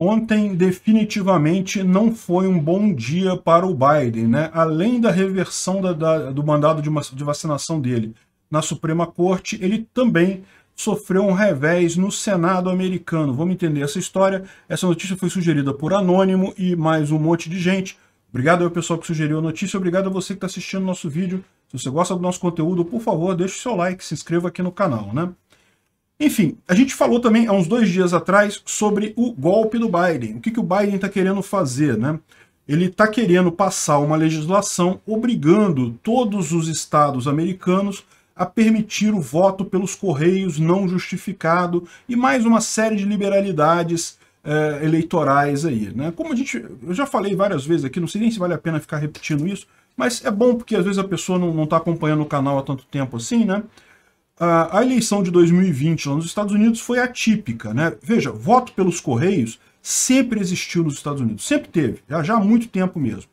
Ontem definitivamente não foi um bom dia para o Biden, né? Além da reversão da, da, do mandado de, uma, de vacinação dele na Suprema Corte, ele também sofreu um revés no Senado americano. Vamos entender essa história. Essa notícia foi sugerida por Anônimo e mais um monte de gente. Obrigado ao pessoal que sugeriu a notícia, obrigado a você que está assistindo nosso vídeo. Se você gosta do nosso conteúdo, por favor, deixe o seu like, se inscreva aqui no canal, né? Enfim, a gente falou também há uns dois dias atrás sobre o golpe do Biden. O que, que o Biden está querendo fazer, né? Ele está querendo passar uma legislação obrigando todos os estados americanos a permitir o voto pelos correios não justificado e mais uma série de liberalidades é, eleitorais aí, né? Como a gente, eu já falei várias vezes aqui, não sei nem se vale a pena ficar repetindo isso, mas é bom porque às vezes a pessoa não está acompanhando o canal há tanto tempo assim, né? a, eleição de 2020 nos Estados Unidos foi atípica, né? Veja, voto pelos Correios sempre existiu nos Estados Unidos, sempre teve, já, há muito tempo mesmo.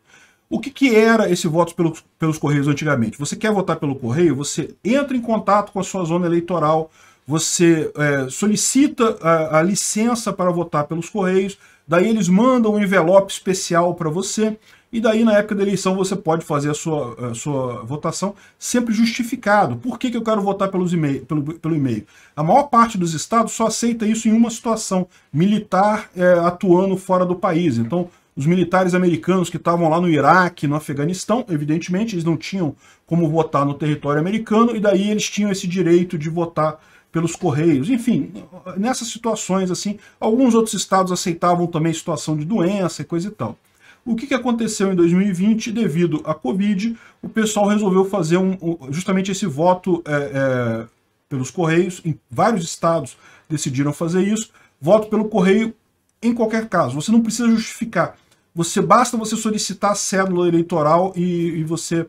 O que, que era esse voto pelos, pelos Correios antigamente? Você quer votar pelo Correio, você entra em contato com a sua zona eleitoral, você é, solicita a, a licença para votar pelos Correios, daí eles mandam um envelope especial para você, e daí, na época da eleição, você pode fazer a sua, a sua votação sempre justificado. Por que, que eu quero votar pelos email, pelo, pelo e-mail? A maior parte dos estados só aceita isso em uma situação, militar é, atuando fora do país. Então, os militares americanos que estavam lá no Iraque, no Afeganistão, evidentemente, eles não tinham como votar no território americano, e daí eles tinham esse direito de votar pelos correios, enfim, nessas situações assim, alguns outros estados aceitavam também situação de doença e coisa e tal. O que, que aconteceu em 2020 devido à Covid? O pessoal resolveu fazer um, justamente esse voto é, é, pelos Correios, em vários estados decidiram fazer isso. Voto pelo Correio em qualquer caso, você não precisa justificar. Você basta você solicitar a cédula eleitoral e, e você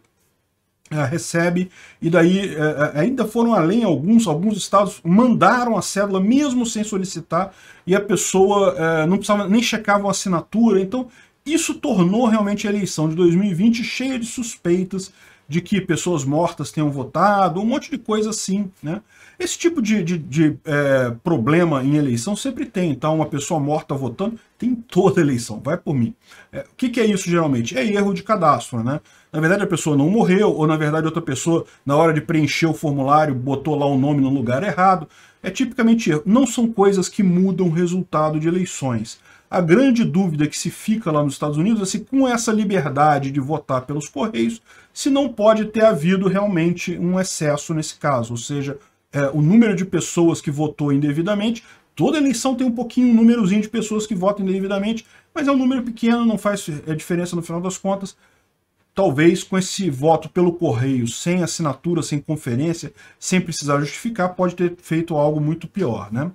é, recebe, e daí é, é ainda foram além alguns, alguns estados mandaram a cédula mesmo sem solicitar, e a pessoa é, não precisava nem checava a assinatura, então isso tornou realmente a eleição de 2020 cheia de suspeitas de que pessoas mortas tenham votado, um monte de coisa assim, né? Esse tipo de, de, de é, problema em eleição sempre tem, tá? Uma pessoa morta votando, tem toda eleição, vai por mim. É, o que, que, é isso geralmente? É erro de cadastro, né? Na verdade a pessoa não morreu, ou na verdade outra pessoa, na hora de preencher o formulário, botou lá o nome no lugar errado. É tipicamente erro. Não são coisas que mudam o resultado de eleições. A grande dúvida que se fica lá nos Estados Unidos é se com essa liberdade de votar pelos Correios, se não pode ter havido realmente um excesso nesse caso, ou seja, é, o número de pessoas que votou indevidamente Toda eleição tem um pouquinho, um númerozinho de pessoas que votam indevidamente, mas é um número pequeno, não faz é, diferença no final das contas. Talvez com esse voto pelo correio, sem assinatura, sem conferência, sem precisar justificar, pode ter feito algo muito pior, né?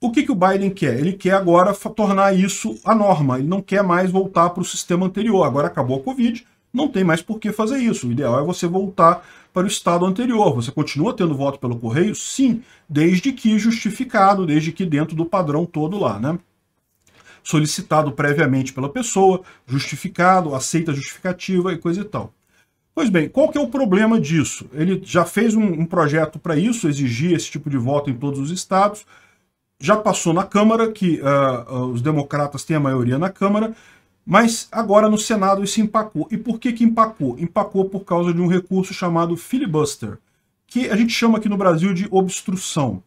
O que, que o Biden quer? Ele quer agora tornar isso a norma. Ele não quer mais voltar para o sistema anterior. Agora acabou a Covid, não tem mais por que fazer isso. O ideal é você voltar para o estado anterior. Você continua tendo voto pelo correio? Sim, desde que justificado, desde que dentro do padrão todo lá, né? Solicitado previamente pela pessoa, justificado, aceita a justificativa e coisa e tal. Pois bem, qual que é o problema disso? Ele já fez um, um projeto para isso, exigir esse tipo de voto em todos os estados, já passou na Câmara, que uh, os democratas têm a maioria na Câmara, mas agora no Senado isso empacou. E por que, que empacou? Empacou por causa de um recurso chamado filibuster, que a gente chama aqui no Brasil de obstrução.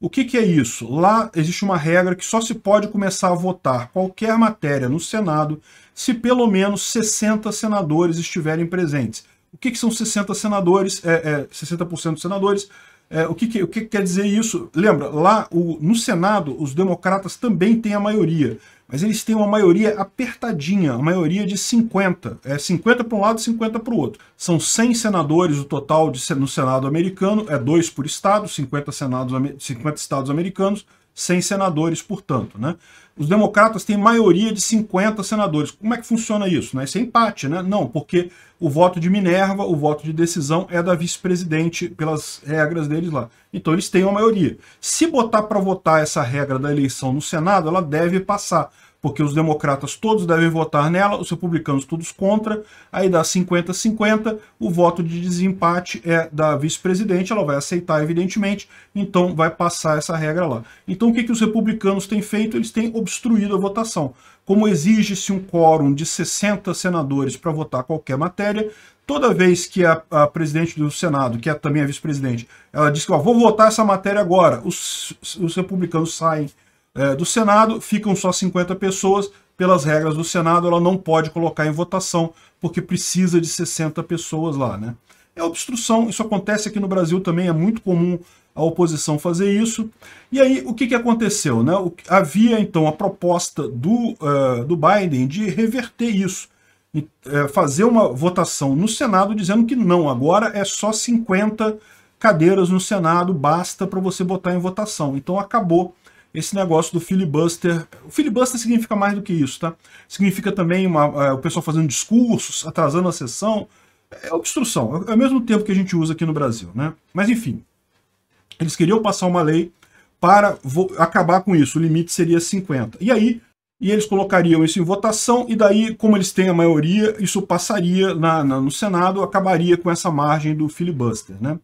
O que, que é isso? Lá existe uma regra que só se pode começar a votar qualquer matéria no Senado se pelo menos 60 senadores estiverem presentes. O que, que são 60 senadores, é, é 60% dos senadores? É, o, que, que, o que, quer dizer isso? Lembra, lá o, no Senado, os democratas também têm a maioria, mas eles têm uma maioria apertadinha, a maioria de 50. É 50 para um lado, 50 para o outro. São 100 senadores o total de, no Senado americano, é dois por estado, 50, senados, 50 estados americanos, 100 senadores, portanto. Né? Os democratas têm maioria de 50 senadores. Como é que funciona isso? Né? Isso é empate, né? Não, porque o voto de Minerva, o voto de decisão é da vice-presidente pelas regras deles lá. Então eles têm uma maioria. Se botar para votar essa regra da eleição no Senado, ela deve passar porque os democratas todos devem votar nela, os republicanos todos contra, aí dá 50-50, o voto de desempate é da vice-presidente, ela vai aceitar, evidentemente, então vai passar essa regra lá. Então o que, que os republicanos têm feito? Eles têm obstruído a votação. Como exige-se um quórum de 60 senadores para votar qualquer matéria, toda vez que a, a, presidente do Senado, que é também a vice-presidente, ela diz que ó, vou votar essa matéria agora, os, os republicanos saem é, do Senado, ficam só 50 pessoas. Pelas regras do Senado, ela não pode colocar em votação, porque precisa de 60 pessoas lá. Né? É obstrução, isso acontece aqui no Brasil também, é muito comum a oposição fazer isso. E aí, o que, que aconteceu? Né? O, havia, então, a proposta do, uh, do Biden de reverter isso, e, uh, fazer uma votação no Senado dizendo que não, agora é só 50 cadeiras no Senado, basta para você botar em votação. Então acabou esse negócio do filibuster. O filibuster significa mais do que isso, tá? Significa também uma, é, o pessoal fazendo discursos, atrasando a sessão. É obstrução, é, é o mesmo termo que a gente usa aqui no Brasil, né? Mas enfim, eles queriam passar uma lei para acabar com isso, o limite seria 50. E aí, e eles colocariam isso em votação, e daí, como eles têm a maioria, isso passaria na, na, no Senado, acabaria com essa margem do filibuster, né?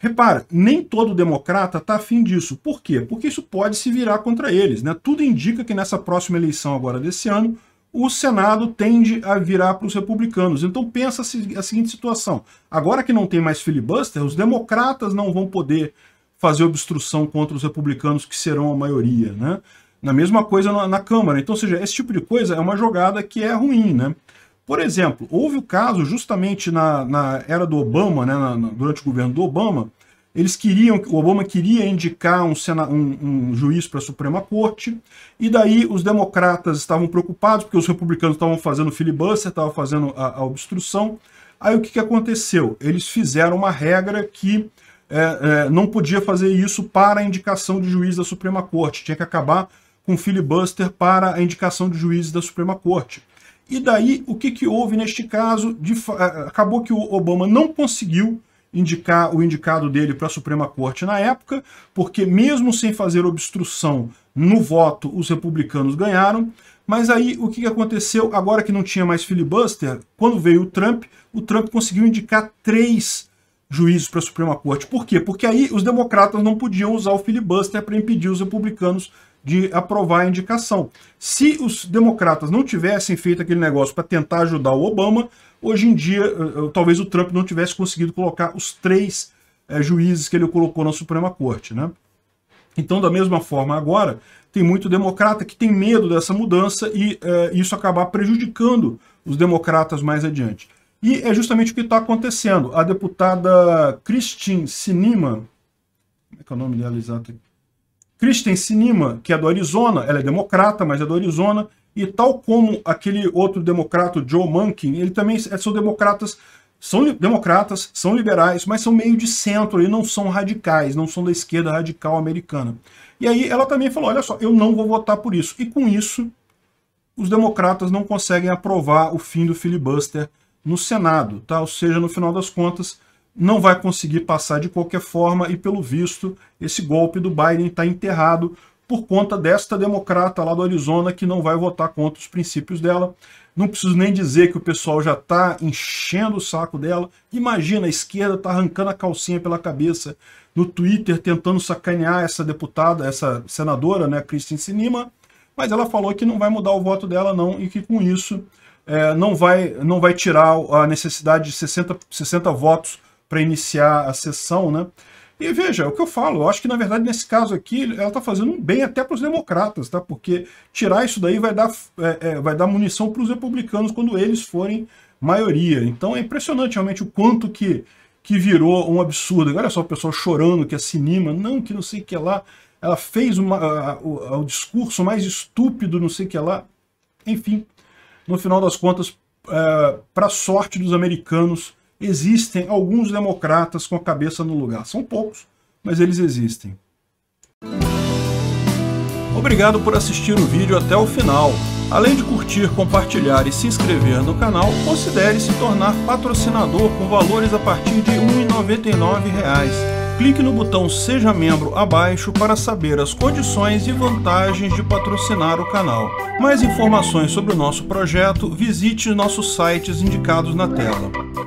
Repara, nem todo democrata está afim disso. Por quê? Porque isso pode se virar contra eles. Né? Tudo indica que nessa próxima eleição agora desse ano, o Senado tende a virar para os republicanos. Então pensa a seguinte situação. Agora que não tem mais filibuster, os democratas não vão poder fazer obstrução contra os republicanos, que serão a maioria. Né? Na mesma coisa na, na Câmara. Então, ou seja, esse tipo de coisa é uma jogada que é ruim. Né? Por exemplo, houve o caso justamente na, na era do Obama, né, na, na, durante o governo do Obama, eles queriam, o Obama queria indicar um, sena, um, um juiz para a Suprema Corte, e daí os democratas estavam preocupados, porque os republicanos estavam fazendo filibuster, estavam fazendo a, a, obstrução. Aí o que, que aconteceu? Eles fizeram uma regra que é, é, não podia fazer isso para a indicação de juiz da Suprema Corte, tinha que acabar com filibuster para a indicação de juízes da Suprema Corte. E daí, o que, que houve neste caso? De, eh, eh, acabou que o Obama não conseguiu indicar o indicado dele para a Suprema Corte na época, porque mesmo sem fazer obstrução no voto, os republicanos ganharam. Mas aí o que aconteceu? Agora que não tinha mais filibuster, quando veio o Trump, o Trump conseguiu indicar três juízes para a Suprema Corte. Por quê? Porque aí os democratas não podiam usar o filibuster para impedir os republicanos de aprovar a indicação. Se os democratas não tivessem feito aquele negócio para tentar ajudar o Obama, hoje em dia eh, eh, talvez o Trump não tivesse conseguido colocar os três é, juízes que ele colocou na Suprema Corte. Né? Então, da mesma forma, agora tem muito democrata que tem medo dessa mudança e é, isso acabar prejudicando os democratas mais adiante. E é justamente o que está acontecendo. A deputada Christine Sinima, como é que é o nome dela exato aqui? Kristen Sinema, que é do Arizona, ela é democrata, mas é do Arizona, e tal como aquele outro democrata, Joe Mankin, ele também é, são democratas, são democratas, são liberais, mas são meio de centro e não são radicais, não são da esquerda radical americana. E aí ela também falou, olha só, eu não vou votar por isso. E com isso, os democratas não conseguem aprovar o fim do filibuster no Senado, tá? Ou seja, no final das contas, não vai conseguir passar de qualquer forma e, pelo visto, esse golpe do Biden está enterrado por conta desta democrata lá do Arizona que não vai votar contra os princípios dela. Não preciso nem dizer que o pessoal já está enchendo o saco dela. Imagina, a esquerda está arrancando a calcinha pela cabeça no Twitter tentando sacanear essa deputada, essa senadora, né, Kristen Sinema, mas ela falou que não vai mudar o voto dela não e que com isso é, não, vai, não vai tirar a necessidade de 60, 60 votos para iniciar a sessão, né? E veja, é o que eu falo, eu acho que na verdade nesse caso aqui ela está fazendo um bem até para os democratas, tá? Porque tirar isso daí vai dar, é, é, vai dar munição para os republicanos quando eles forem maioria. Então é impressionante realmente o quanto que, que virou um absurdo. Olha só o pessoal chorando que a é Cinema, não, que não sei o que lá, ela fez uma, a, a, o discurso mais estúpido, não sei o que lá. Enfim, no final das contas, é, para sorte dos americanos, existem alguns democratas com a cabeça no lugar. São poucos, mas eles existem. Obrigado por assistir o vídeo até o final. Além de curtir, compartilhar e se inscrever no canal, considere se tornar patrocinador com valores a partir de R$ 1,99 clique no botão Seja Membro abaixo para saber as condições e vantagens de patrocinar o canal. Mais informações sobre o nosso projeto, visite nossos sites indicados na tela.